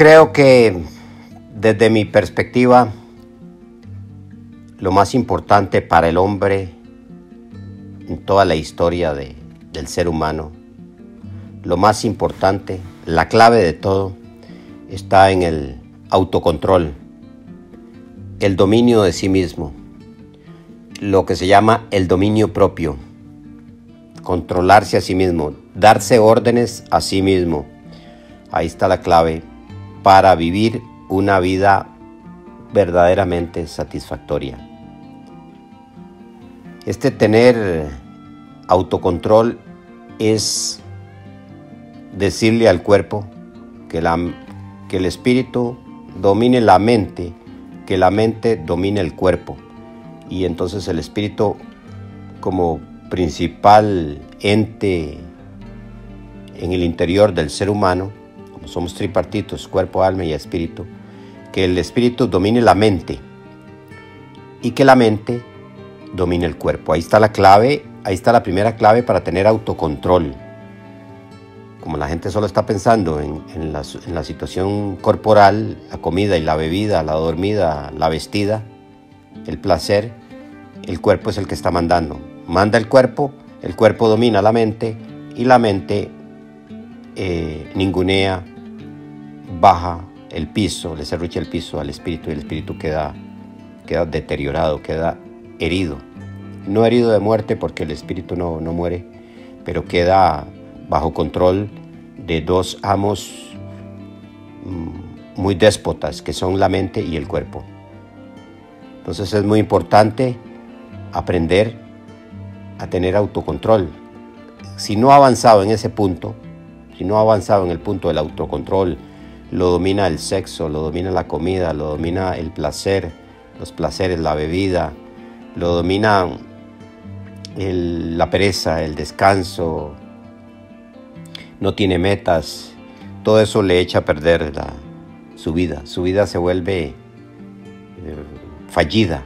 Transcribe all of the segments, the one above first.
creo que desde mi perspectiva, lo más importante para el hombre en toda la historia del ser humano, lo más importante, la clave de todo, está en el autocontrol, el dominio de sí mismo, lo que se llama el dominio propio, controlarse a sí mismo, darse órdenes a sí mismo. Ahí está la clave para vivir una vida verdaderamente satisfactoria. Este tener autocontrol es decirle al cuerpo que, el espíritu domine la mente, que la mente domine el cuerpo. Y entonces el espíritu como principal ente en el interior del ser humano somos tripartitos, cuerpo, alma y espíritu, que el espíritu domine la mente y que la mente domine el cuerpo. Ahí está la clave, ahí está la primera clave para tener autocontrol. Como la gente solo está pensando en, la, situación corporal, la comida y la bebida, la dormida, la vestida, el placer, el cuerpo es el que está mandando. Manda el cuerpo, el cuerpo domina la mente y la mente eh, ningunea baja el piso, le cerrucha el piso al espíritu y el espíritu queda, queda deteriorado, queda herido. No herido de muerte porque el espíritu no, no muere, pero queda bajo control de dos amos mm, muy déspotas que son la mente y el cuerpo. Entonces es muy importante aprender a tener autocontrol. Si no ha avanzado en ese punto, si no ha avanzado en el punto del autocontrol, lo domina el sexo, lo domina la comida, lo domina el placer, los placeres, la bebida, lo domina la pereza, el descanso, no tiene metas, todo eso le echa a perder su vida, su vida se vuelve eh, fallida,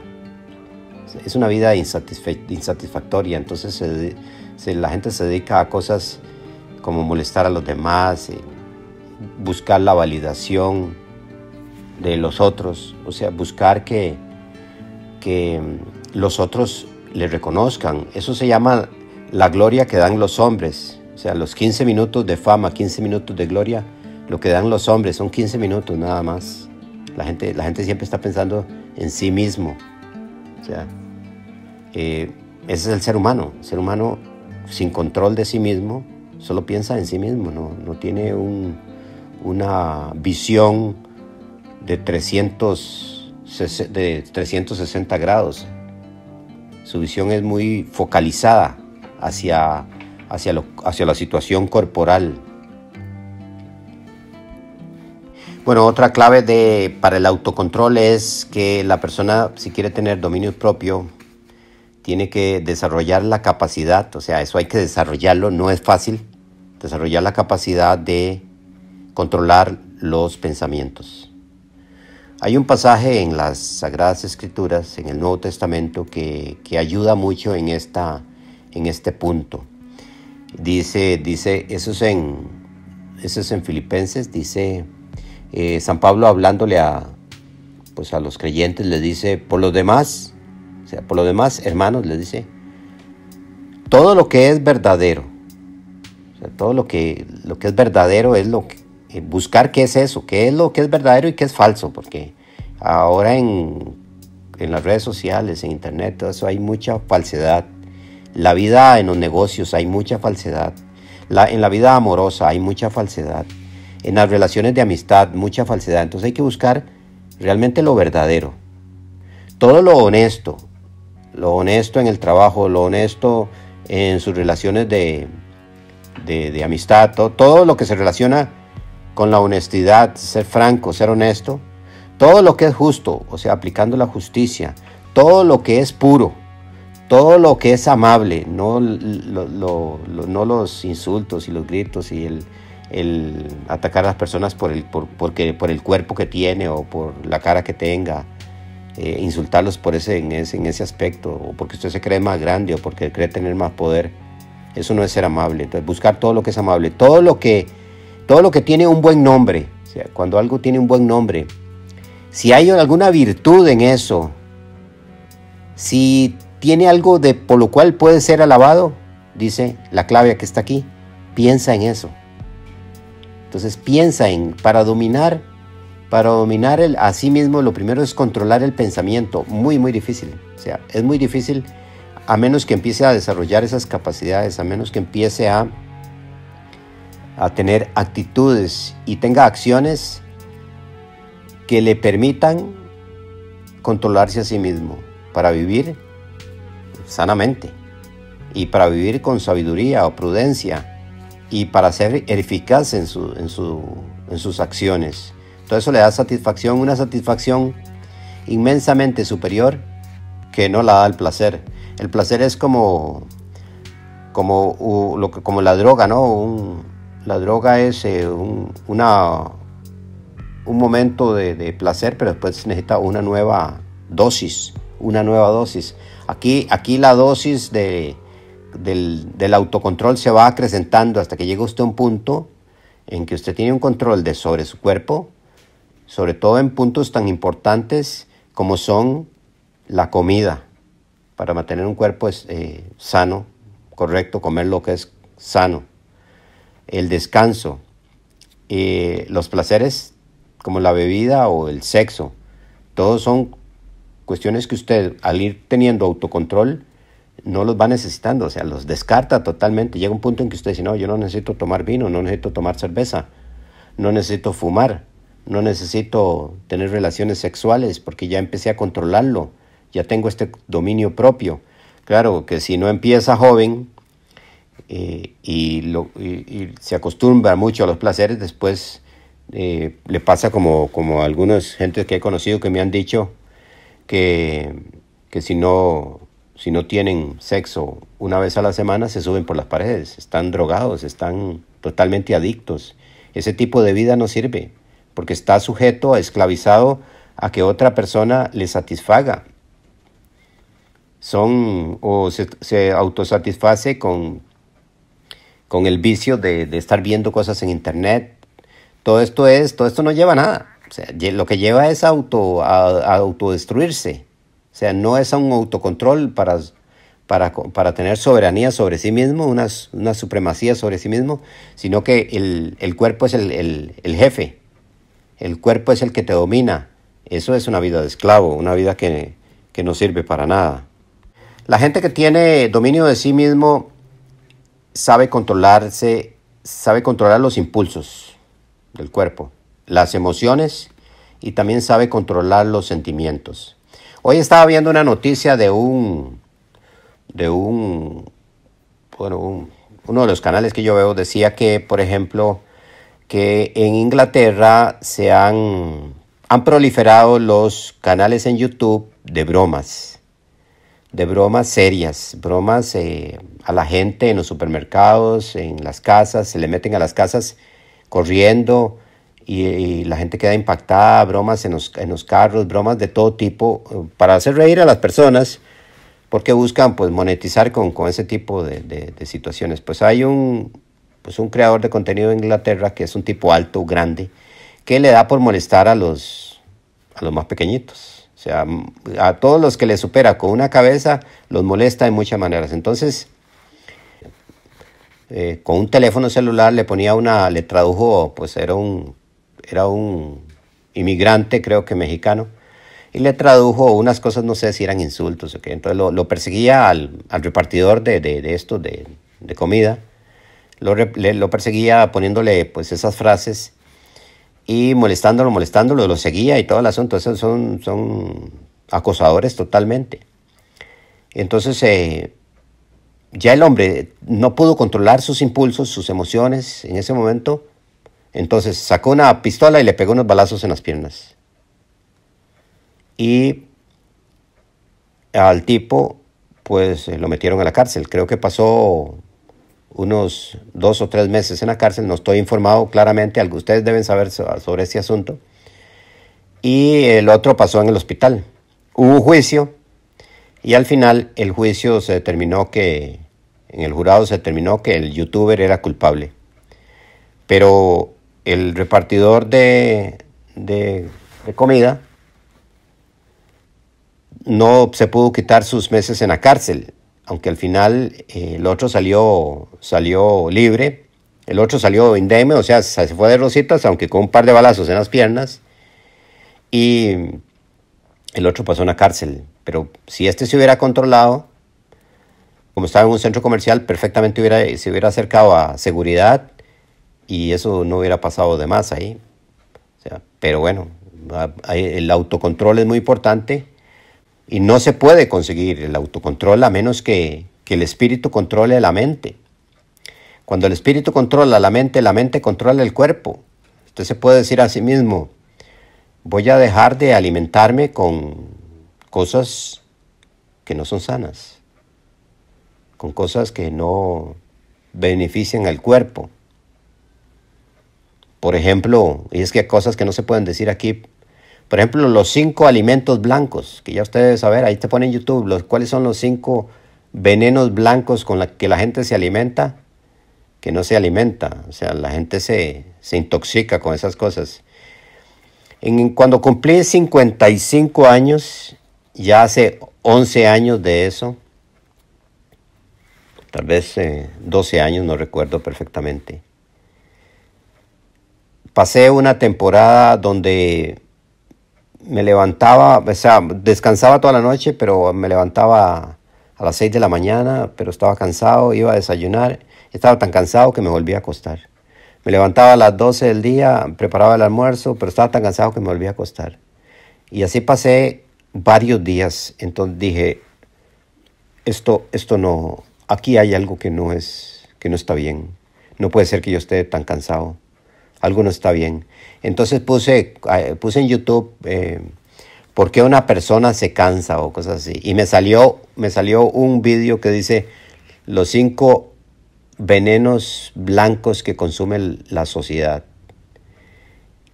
es una vida insatisfactoria, entonces la gente se dedica a cosas como molestar a los demás. Eh, buscar la validación de los otros, o sea, buscar que, que los otros le reconozcan. Eso se llama la gloria que dan los hombres. O sea, los 15 minutos de fama, 15 minutos de gloria, lo que dan los hombres son 15 minutos nada más. La gente, la gente siempre está pensando en sí mismo. O sea, eh, ese es el ser humano. ser humano sin control de sí mismo solo piensa en sí mismo, no tiene un, una visión de de 360 grados. Su visión es muy focalizada hacia, hacia, hacia la situación corporal. Bueno, otra clave de, para el autocontrol es que la persona, si quiere tener dominio propio, tiene que desarrollar la capacidad, o sea, eso hay que desarrollarlo, no es fácil, desarrollar la capacidad de controlar los pensamientos. Hay un pasaje en las Sagradas Escrituras, en el Nuevo Testamento, que, ayuda mucho en, esta, en este punto. Dice, dice eso, es en, eso es en Filipenses, dice eh, San Pablo hablándole a, pues a los creyentes, le dice, por los demás, o sea, por los demás hermanos, les dice, todo lo que es verdadero, todo lo que, lo que es verdadero es lo que, eh, buscar qué es eso, qué es lo que es verdadero y qué es falso, porque ahora en, las redes sociales, en internet, todo eso hay mucha falsedad. La vida en los negocios hay mucha falsedad. La, en la vida amorosa hay mucha falsedad. En las relaciones de amistad, mucha falsedad. Entonces hay que buscar realmente lo verdadero. Todo lo honesto. Lo honesto en el trabajo, lo honesto en sus relaciones de, amistad, todo lo que se relaciona con la honestidad, ser franco, ser honesto. Todo lo que es justo, o sea, aplicando la justicia, todo lo que es puro, todo lo que es amable, no, los insultos y los gritos y el, atacar a las personas por el, porque, por el cuerpo que tiene o por la cara que tenga, eh, insultarlos por ese, en ese aspecto, o porque usted se cree más grande o porque cree tener más poder, eso no es ser amable. Entonces, buscar todo lo que es amable, todo lo que todo lo que tiene un buen nombre, sea, cuando algo tiene un buen nombre, si hay alguna virtud en eso, si tiene algo de por lo cual puede ser alabado, dice la clave que está aquí, piensa en eso. Entonces piensa en para dominar, para dominar el, a sí mismo, lo primero es controlar el pensamiento, muy muy difícil, o sea, es muy difícil a menos que empiece a desarrollar esas capacidades, a menos que empiece a a tener actitudes y tenga acciones que le permitan controlarse a sí mismo para vivir sanamente y para vivir con sabiduría o prudencia y para ser eficaz en, sus acciones. Todo eso le da satisfacción, una satisfacción inmensamente superior que no la da el placer. El placer es como, como, como la droga, ¿no? Un, la droga es eh, un, un, momento de, placer, pero después necesita una nueva dosis, una nueva dosis. Aquí, aquí la dosis del, autocontrol se va acrecentando hasta que llega usted a un punto en que usted tiene un control de sobre su cuerpo, sobre todo en puntos tan importantes como son la comida, para mantener un cuerpo eh, sano, correcto, comer lo que es sano el descanso, eh, los placeres como la bebida o el sexo, todos son cuestiones que usted al ir teniendo autocontrol no los va necesitando, o sea, los descarta totalmente. Llega un punto en que usted dice, no, yo no necesito tomar vino, no necesito tomar cerveza, no necesito fumar, no necesito tener relaciones sexuales porque ya empecé a controlarlo, ya tengo este dominio propio. Claro que si no empieza joven, eh, y, se acostumbra mucho a los placeres, después eh, le pasa como, como a algunas gentes que he conocido que me han dicho que, si, no, si no tienen sexo una vez a la semana se suben por las paredes, están drogados, están totalmente adictos. Ese tipo de vida no sirve porque está sujeto, esclavizado a que otra persona le satisfaga. Son o se autosatisface con con el vicio de, estar viendo cosas en internet. Todo esto es, todo esto no lleva a nada. lo que lleva es auto, a, autodestruirse. O sea, no es un autocontrol para, para, tener soberanía sobre sí mismo, una, supremacía sobre sí mismo, sino que el, cuerpo es el, jefe, el cuerpo es el que te domina. Eso es una vida de esclavo, una vida que, que no sirve para nada. La gente que tiene dominio de sí mismo sabe controlarse, sabe controlar los impulsos del cuerpo, las emociones y también sabe controlar los sentimientos. Hoy estaba viendo una noticia de un, de un, bueno, uno de los canales que yo veo decía que, por ejemplo, que en Inglaterra se han, han proliferado los canales en YouTube de bromas de bromas serias, bromas eh, a la gente en los supermercados, en las casas, se le meten a las casas corriendo y, la gente queda impactada, bromas en los, carros, bromas de todo tipo, eh, para hacer reír a las personas, porque buscan pues, monetizar con, ese tipo de, situaciones. Pues hay un, pues un creador de contenido en Inglaterra que es un tipo alto, grande, que le da por molestar a los, a los más pequeñitos sea, a todos los que le supera con una cabeza los molesta de muchas maneras. Entonces, eh, con un teléfono celular le ponía una, le tradujo, pues era un, era un inmigrante, creo que mexicano, y le tradujo unas cosas, no sé si eran insultos o qué. Entonces lo, perseguía al, repartidor de, esto, de comida, lo, lo perseguía poniéndole pues esas frases y molestándolo, molestándolo, lo seguía y todo el asunto. Esos son, son acosadores totalmente. Entonces, eh, ya el hombre no pudo controlar sus impulsos, sus emociones en ese momento. Entonces sacó una pistola y le pegó unos balazos en las piernas. Y al tipo, pues lo metieron a la cárcel. Creo que pasó unos dos o tres meses en la cárcel, no estoy informado claramente, algo ustedes deben saber sobre este asunto, y el otro pasó en el hospital. Hubo juicio y al final el juicio se determinó que, en el jurado se determinó que el youtuber era culpable, pero el repartidor de, de comida no se pudo quitar sus meses en la cárcel, aunque al final eh, el otro salió, salió libre, el otro salió indemne, o sea, se fue de rositas, aunque con un par de balazos en las piernas, y el otro pasó a una cárcel. Pero si este se hubiera controlado, como estaba en un centro comercial, perfectamente hubiera, se hubiera acercado a seguridad y eso no hubiera pasado de más ahí. pero bueno, el autocontrol es muy importante y no se puede conseguir el autocontrol a menos que, el espíritu controle la mente. Cuando el espíritu controla la mente, la mente controla el cuerpo. Usted se puede decir a sí mismo, voy a dejar de alimentarme con cosas que no son sanas, con cosas que no benefician al cuerpo. Por ejemplo, y es que hay cosas que no se pueden decir aquí por ejemplo, los cinco alimentos blancos, que ya ustedes saber, ahí te ponen en YouTube, cuáles son los cinco venenos blancos con los que la gente se alimenta, que no se alimenta. O sea, la gente se, intoxica con esas cosas. cuando cumplí 55 años, ya hace 11 años de eso, tal vez 12 eh, años, no recuerdo perfectamente. Pasé una temporada donde me levantaba, o sea, descansaba toda la noche, pero me levantaba a las 6 de la mañana, pero estaba cansado, iba a desayunar, estaba tan cansado que me volví a acostar. Me levantaba a las 12 del día, preparaba el almuerzo, pero estaba tan cansado que me volví a acostar. Y así pasé varios días, entonces dije, esto, esto no, aquí hay algo que no es, que no está bien. No puede ser que yo esté tan cansado no está bien. Entonces puse, eh, puse en YouTube eh, por qué una persona se cansa o cosas así. Y me salió, me salió un vídeo que dice los cinco venenos blancos que consume la sociedad.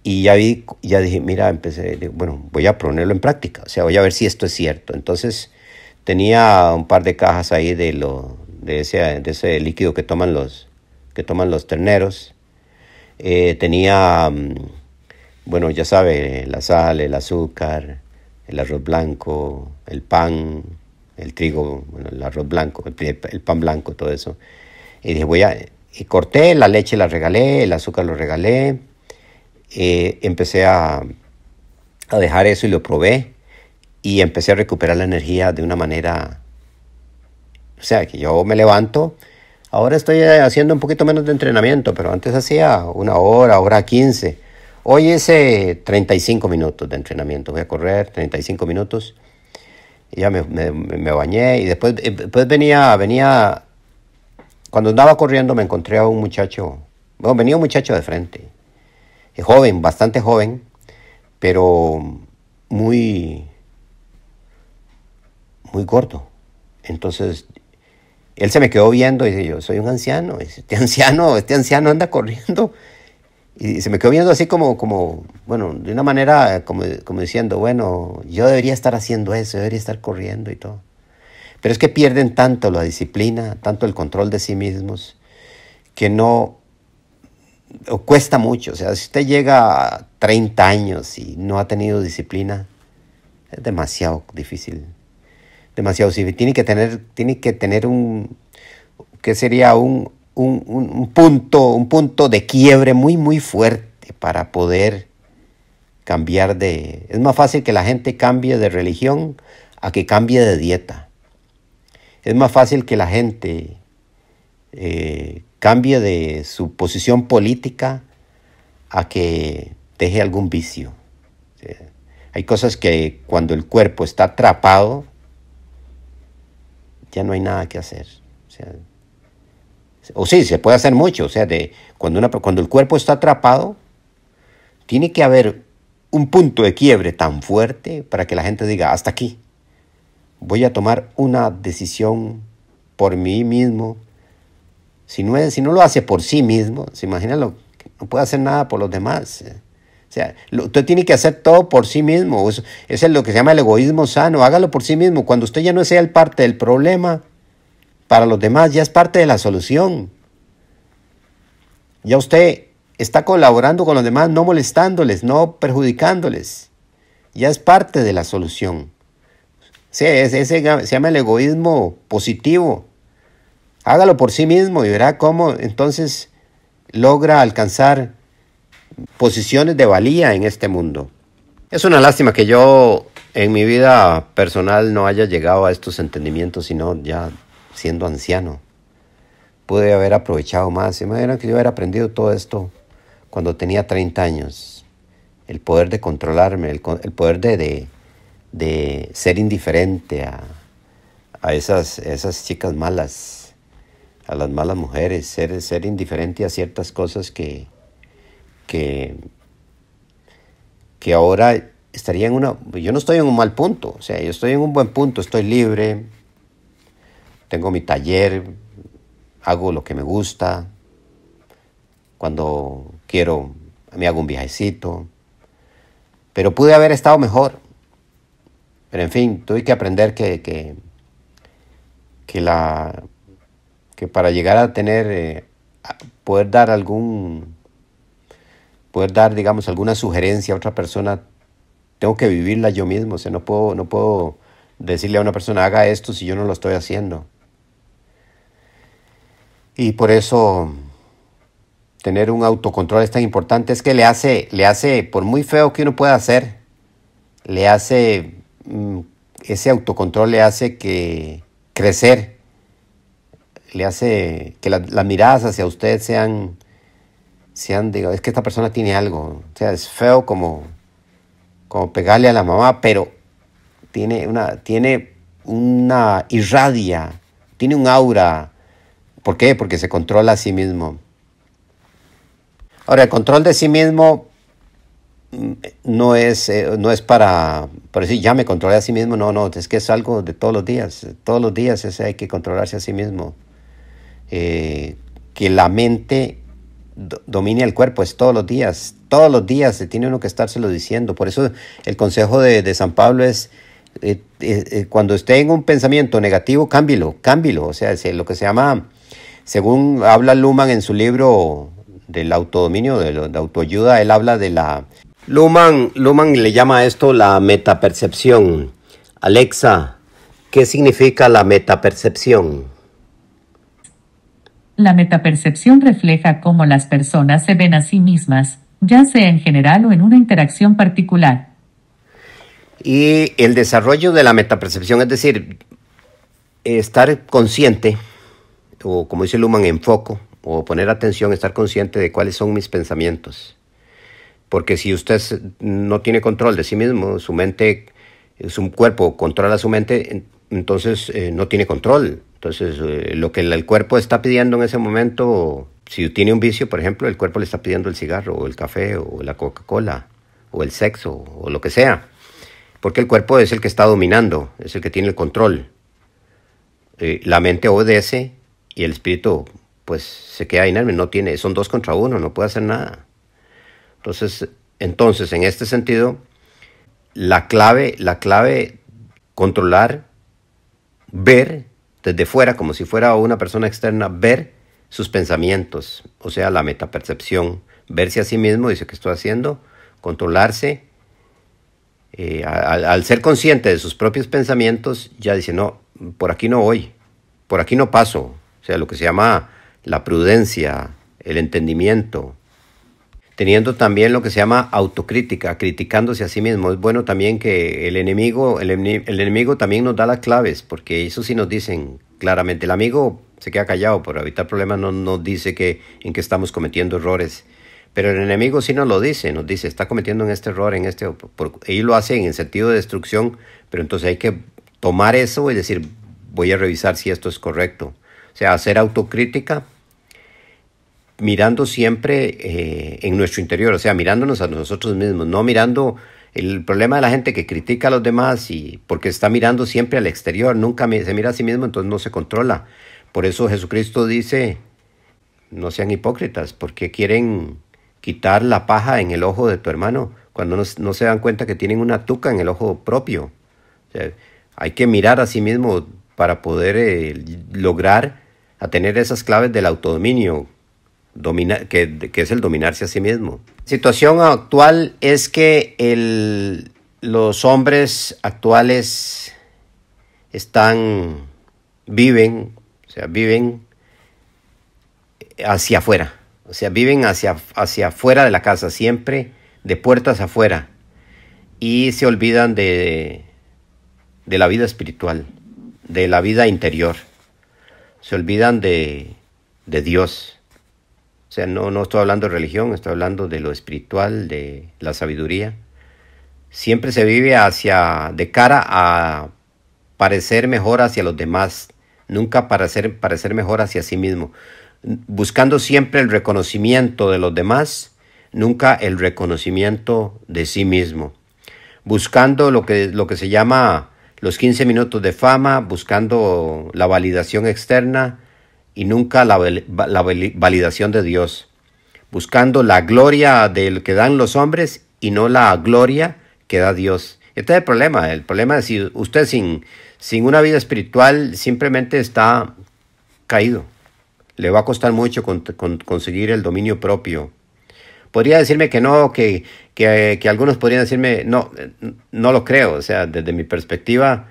Y ya vi, ya dije, mira, empecé, bueno, voy a ponerlo en práctica, o sea, voy a ver si esto es cierto. Entonces tenía un par de cajas ahí de, lo, de, ese, líquido que toman los, que toman los terneros eh, tenía, mm, bueno, ya sabe, la sal, el azúcar, el arroz blanco, el pan, el trigo, el arroz blanco, el, pan blanco, todo eso. Y dije, voy a, y corté, la leche la regalé, el azúcar lo regalé, eh, empecé a, a dejar eso y lo probé y empecé a recuperar la energía de una manera, o sea, que yo me levanto, Ahora estoy eh, haciendo un poquito menos de entrenamiento, pero antes hacía una hora, hora 15. Hoy es 35 eh, minutos de entrenamiento. Voy a correr 35 minutos. ya me, me, bañé y después, eh, después venía, venía, cuando andaba corriendo me encontré a un muchacho, bueno, venía un muchacho de frente, joven, bastante joven, pero muy, muy corto. Entonces él se me quedó viendo y dice, yo soy un anciano, este anciano, este anciano anda corriendo. Y se me quedó viendo así como, como bueno, de una manera como, como diciendo, bueno, yo debería estar haciendo eso, yo debería estar corriendo y todo. Pero es que pierden tanto la disciplina, tanto el control de sí mismos, que no, o cuesta mucho. O sea, si usted llega a 30 años y no ha tenido disciplina, es demasiado difícil demasiado civil. Tiene que tener, tiene que tener un, qué sería un, punto, un punto de quiebre muy, muy fuerte para poder cambiar de... Es más fácil que la gente cambie de religión a que cambie de dieta. Es más fácil que la gente eh, cambie de su posición política a que deje algún vicio. Eh, hay cosas que cuando el cuerpo está atrapado, ya no hay nada que hacer. O, sea, sí, se puede hacer mucho. O sea, de, cuando, una, cuando el cuerpo está atrapado, tiene que haber un punto de quiebre tan fuerte para que la gente diga, hasta aquí, voy a tomar una decisión por mí mismo. Si no, si no lo hace por sí mismo, se imagina no puede hacer nada por los demás. Eh. O sea, usted tiene que hacer todo por sí mismo. Eso, es lo que se llama el egoísmo sano. Hágalo por sí mismo. Cuando usted ya no sea parte del problema, para los demás ya es parte de la solución. Ya usted está colaborando con los demás, no molestándoles, no perjudicándoles. Ya es parte de la solución. Sí, ese, se llama el egoísmo positivo. Hágalo por sí mismo y verá cómo entonces logra alcanzar posiciones de valía en este mundo. Es una lástima que yo en mi vida personal no haya llegado a estos entendimientos, sino ya siendo anciano. Pude haber aprovechado más. Imagina que yo hubiera aprendido todo esto cuando tenía 30 años. El poder de controlarme, el, poder de, ser indiferente a, a esas, esas, chicas malas, a las malas mujeres, ser, ser indiferente a ciertas cosas que, que, ahora estaría en una... Yo no estoy en un mal punto, o sea, yo estoy en un buen punto, estoy libre, tengo mi taller, hago lo que me gusta, cuando quiero me hago un viajecito, pero pude haber estado mejor. Pero en fin, tuve que aprender que, que, la, que para llegar a tener, eh, poder dar algún poder dar, digamos, alguna sugerencia a otra persona, tengo que vivirla yo mismo. O sea, no puedo, no puedo decirle a una persona, haga esto si yo no lo estoy haciendo. Y por eso tener un autocontrol es tan importante. Es que le hace, le hace, por muy feo que uno pueda hacer, le hace, mm, ese autocontrol le hace que crecer, le hace que las miradas hacia usted sean digo, es que esta persona tiene algo. O sea, es feo como, como pegarle a la mamá, pero tiene una, tiene una irradia, tiene un aura. ¿Por qué? Porque se controla a sí mismo. Ahora, el control de sí mismo mm, no es, eh, no es para, Por decir, ya me controlé a sí mismo, no, no, es que es algo de todos los días, todos los días hay que controlarse a sí mismo. Eh, que la mente domina el cuerpo, es todos los días, todos los días se tiene uno que estárselo diciendo. Por eso el consejo de, San Pablo es, eh, eh, eh, cuando esté en un pensamiento negativo, cámbilo, cámbilo, O sea, lo que se llama, según habla Luhmann en su libro del autodominio, de, la autoayuda, él habla de la... luman Luhmann le llama esto la metapercepción. Alexa, ¿qué significa la metapercepción? La metapercepción refleja cómo las personas se ven a sí mismas, ya sea en general o en una interacción particular. Y el desarrollo de la metapercepción, es decir, estar consciente, o como dice Luman, en foco, o poner atención, estar consciente de cuáles son mis pensamientos. Porque si usted no tiene control de sí mismo, su mente, su cuerpo controla su mente, entonces eh, no tiene control entonces, eh, lo que el, cuerpo está pidiendo en ese momento, si tiene un vicio, por ejemplo, el cuerpo le está pidiendo el cigarro, o el café, o la Coca-Cola, o el sexo, o lo que sea. Porque el cuerpo es el que está dominando, es el que tiene el control. Eh, la mente obedece y el espíritu, pues, se queda inerme. No tiene, son dos contra uno, no puede hacer nada. Entonces, entonces, en este sentido, la clave, la clave, controlar, ver desde fuera, como si fuera una persona externa, ver sus pensamientos, o sea, la metapercepción, verse a sí mismo, dice que estoy haciendo, controlarse. Eh, al, al ser consciente de sus propios pensamientos, ya dice, no, por aquí no voy, por aquí no paso. O sea, lo que se llama la prudencia, el entendimiento, teniendo también lo que se llama autocrítica, criticándose a sí mismo. Es bueno también que el enemigo, el, enemigo también nos da las claves, porque eso sí nos dicen claramente. El amigo se queda callado por evitar problemas, no nos dice que, en que estamos cometiendo errores. Pero el enemigo sí nos lo dice, nos dice, está cometiendo en este error, en este... Por, y lo hace en el sentido de destrucción, pero entonces hay que tomar eso y decir, voy a revisar si esto es correcto. O sea, hacer autocrítica mirando siempre eh, en nuestro interior, o sea, mirándonos a nosotros mismos, no mirando el problema de la gente que critica a los demás y porque está mirando siempre al exterior, nunca se mira a sí mismo, entonces no se controla. Por eso Jesucristo dice, no sean hipócritas, porque quieren quitar la paja en el ojo de tu hermano cuando no, se dan cuenta que tienen una tuca en el ojo propio. hay que mirar a sí mismo para poder eh, lograr tener esas claves del autodominio que, es el dominarse a sí mismo. La situación actual es que el, los hombres actuales están, viven, o sea, viven hacia afuera, o sea, viven hacia, hacia afuera de la casa, siempre de puertas afuera, y se olvidan de, la vida espiritual, de la vida interior, se olvidan de, de Dios. O sea, no, no estoy hablando de religión, estoy hablando de lo espiritual, de la sabiduría. Siempre se vive hacia, de cara a parecer mejor hacia los demás, nunca para parecer mejor hacia sí mismo. Buscando siempre el reconocimiento de los demás, nunca el reconocimiento de sí mismo. Buscando lo que, lo que se llama los 15 minutos de fama, buscando la validación externa, y nunca la, validación de Dios, buscando la gloria del que dan los hombres y no la gloria que da Dios. Este es el problema. El problema es si usted sin, sin una vida espiritual simplemente está caído. Le va a costar mucho conseguir el dominio propio. Podría decirme que no, que, que, algunos podrían decirme, no, eh, no lo creo. O sea, desde mi perspectiva,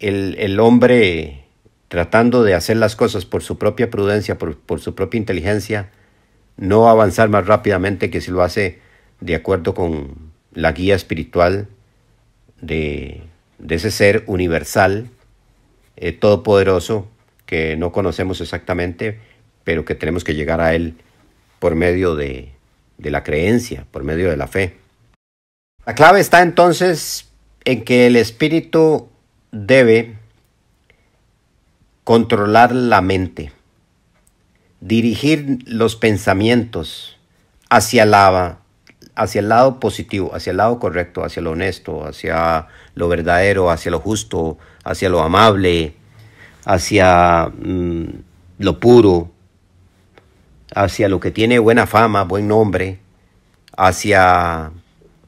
el, el hombre tratando de hacer las cosas por su propia prudencia, por, su propia inteligencia, no avanzar más rápidamente que si lo hace de acuerdo con la guía espiritual de, ese ser universal, eh, todopoderoso, que no conocemos exactamente, pero que tenemos que llegar a Él por medio de la creencia, por medio de la fe. La clave está entonces en que el espíritu debe controlar la mente, dirigir los pensamientos hacia, la, hacia el lado positivo, hacia el lado correcto, hacia lo honesto, hacia lo verdadero, hacia lo justo, hacia lo amable, hacia mm, lo puro, hacia lo que tiene buena fama, buen nombre, hacia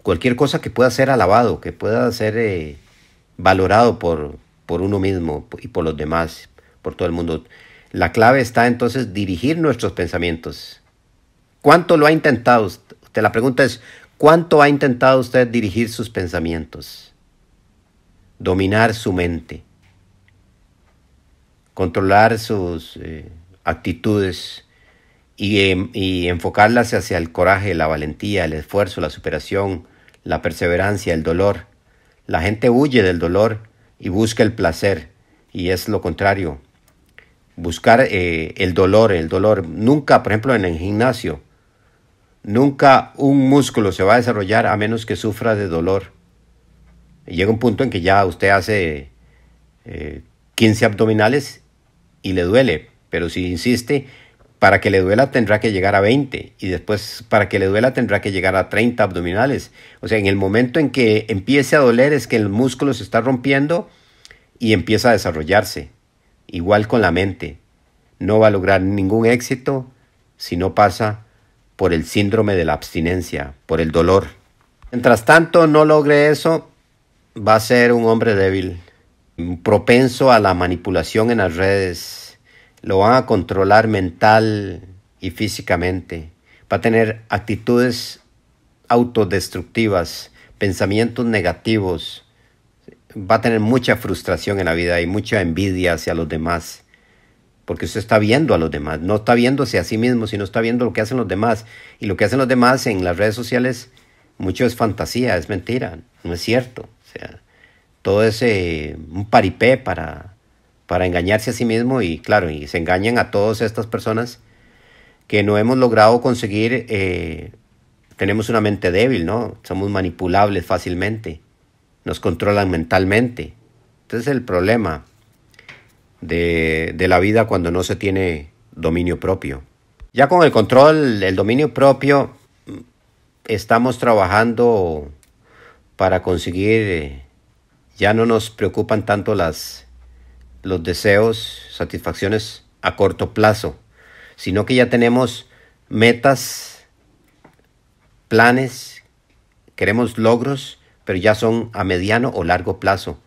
cualquier cosa que pueda ser alabado, que pueda ser eh, valorado por, por uno mismo y por los demás, por todo el mundo. La clave está entonces dirigir nuestros pensamientos. ¿Cuánto lo ha intentado? Usted la pregunta es, ¿cuánto ha intentado usted dirigir sus pensamientos? Dominar su mente. Controlar sus eh, actitudes em, y enfocarlas hacia el coraje, la valentía, el esfuerzo, la superación, la perseverancia, el dolor. La gente huye del dolor y busca el placer, y es lo contrario buscar eh, el dolor, el dolor. Nunca, por ejemplo, en el gimnasio, nunca un músculo se va a desarrollar a menos que sufra de dolor. llega un punto en que ya usted hace 15 eh, abdominales y le duele, pero si insiste, para que le duela tendrá que llegar a 20 y después para que le duela tendrá que llegar a 30 abdominales. O sea, en el momento en que empiece a doler es que el músculo se está rompiendo y empieza a desarrollarse. Igual con la mente. No va a lograr ningún éxito si no pasa por el síndrome de la abstinencia, por el dolor. Mientras tanto no logre eso, va a ser un hombre débil, propenso a la manipulación en las redes. Lo van a controlar mental y físicamente. Va a tener actitudes autodestructivas, pensamientos negativos, va a tener mucha frustración en la vida y mucha envidia hacia los demás. Porque usted está viendo a los demás, no está viéndose a sí mismo, sino está viendo lo que hacen los demás. Y lo que hacen los demás en las redes sociales, mucho es fantasía, es mentira, no es cierto. O sea, todo es eh, un paripé para, para engañarse a sí mismo y claro, y se engañan a todas estas personas que no hemos logrado conseguir, eh, tenemos una mente débil, ¿no? Somos manipulables fácilmente nos controlan mentalmente. es el problema de, la vida cuando no se tiene dominio propio. Ya con el control, el dominio propio, mm, estamos trabajando para conseguir, eh, ya no nos preocupan tanto las, los deseos, satisfacciones a corto plazo, sino que ya tenemos metas, planes, queremos logros pero ya son a mediano o largo plazo,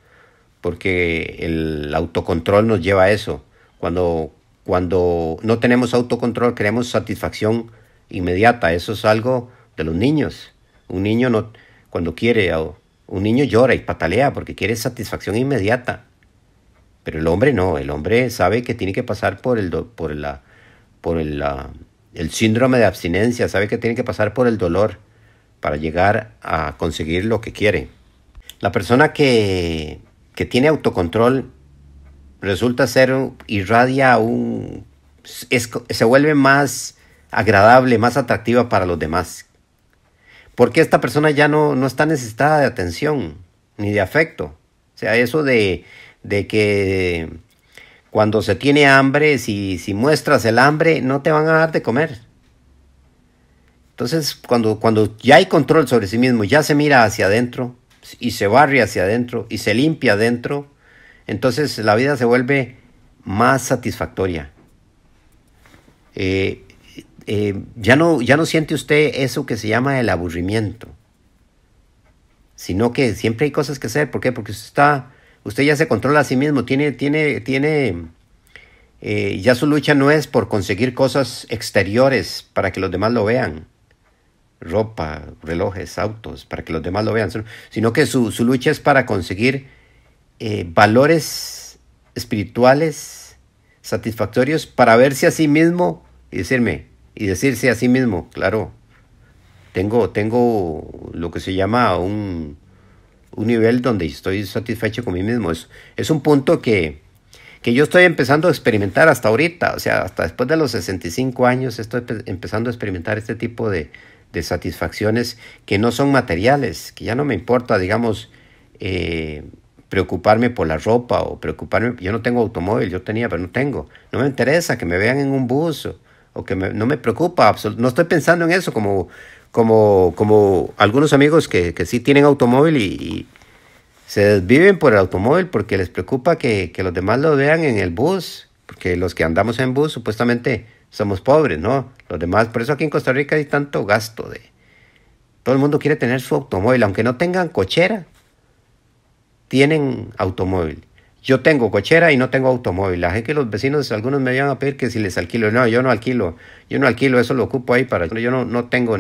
porque el autocontrol nos lleva a eso. Cuando, cuando no tenemos autocontrol queremos satisfacción inmediata, eso es algo de los niños. Un niño no, cuando quiere, un niño llora y patalea porque quiere satisfacción inmediata. Pero el hombre no, el hombre sabe que tiene que pasar por el, por la, por el síndrome de abstinencia, sabe que tiene que pasar por el dolor para llegar a conseguir lo que quiere. La persona que, tiene autocontrol resulta ser, irradia un, se vuelve más agradable, más atractiva para los demás. Porque esta persona ya no, está necesitada de atención ni de afecto. O sea, eso de, de que cuando se tiene hambre, si, si muestras el hambre, no te van a dar de comer. Entonces, cuando, cuando ya hay control sobre sí mismo, ya se mira hacia adentro y se barre hacia adentro y se limpia adentro, entonces la vida se vuelve más satisfactoria. Eh, eh, ya, no, ya no siente usted eso que se llama el aburrimiento, sino que siempre hay cosas que hacer. ¿Por qué? Porque usted, está, usted ya se controla a sí mismo, tiene, tiene, tiene, eh, ya su lucha no es por conseguir cosas exteriores para que los demás lo vean ropa, relojes, autos, para que los demás lo vean, sino que su, su lucha es para conseguir eh, valores espirituales satisfactorios para verse a sí mismo y decirme, y decirse a sí mismo, claro, tengo, tengo lo que se llama un, un nivel donde estoy satisfecho con mí mismo. Es, es un punto que, que yo estoy empezando a experimentar hasta ahorita, o sea, hasta después de los 65 años estoy empezando a experimentar este tipo de, de satisfacciones que no son materiales, que ya no me importa, digamos, eh, preocuparme por la ropa o preocuparme, yo no tengo automóvil, yo tenía, pero no tengo, no me interesa que me vean en un bus o, que no me preocupa, no estoy pensando en eso como, como, como algunos amigos que, sí tienen automóvil y, se desviven por el automóvil porque les preocupa que, que los demás lo vean en el bus, porque los que andamos en bus supuestamente somos pobres, ¿no? Los demás, por eso aquí en Costa Rica hay tanto gasto de... Todo el mundo quiere tener su automóvil, aunque no tengan cochera, tienen automóvil. Yo tengo cochera y no tengo automóvil. La gente que los vecinos, algunos me van a pedir que si les alquilo. No, yo no alquilo. Yo no alquilo, eso lo ocupo ahí para... Yo no, no tengo...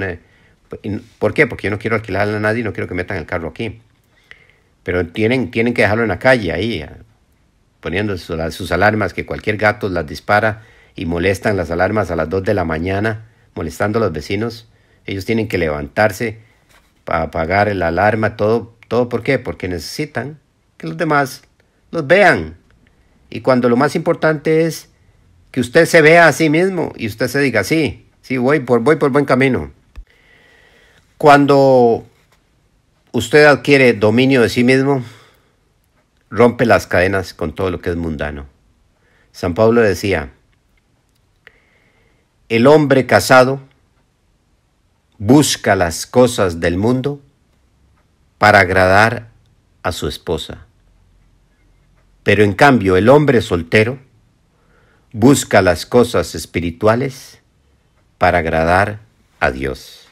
¿Por qué? Porque yo no quiero alquilarle a nadie, y no quiero que metan el carro aquí. Pero tienen, tienen que dejarlo en la calle, ahí, ah, poniendo sus, sus alarmas, que cualquier gato las dispara y molestan las alarmas a las 2 de la mañana, molestando a los vecinos. Ellos tienen que levantarse para apagar la alarma, todo, todo ¿por qué? Porque necesitan que los demás los vean. Y cuando lo más importante es que usted se vea a sí mismo y usted se diga, sí, sí, voy por, voy por buen camino. Cuando usted adquiere dominio de sí mismo, rompe las cadenas con todo lo que es mundano. San Pablo decía, el hombre casado busca las cosas del mundo para agradar a su esposa. Pero en cambio el hombre soltero busca las cosas espirituales para agradar a Dios.